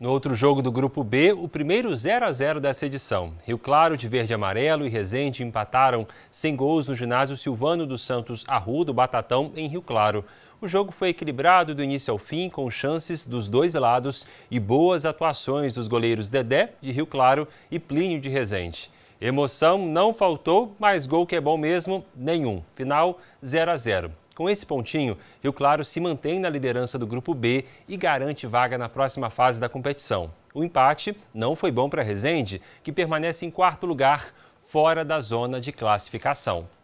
No outro jogo do Grupo B, o primeiro 0 a 0 dessa edição. Rio Claro de verde e amarelo e Resende empataram sem gols no ginásio Silvano dos Santos Arru do Batatão, em Rio Claro. O jogo foi equilibrado do início ao fim, com chances dos dois lados e boas atuações dos goleiros Dedé, de Rio Claro, e Plínio de Resende. Emoção não faltou, mas gol que é bom mesmo, nenhum. Final 0 a 0. Com esse pontinho, Rio Claro se mantém na liderança do Grupo B e garante vaga na próxima fase da competição. O empate não foi bom para Resende, que permanece em quarto lugar, fora da zona de classificação.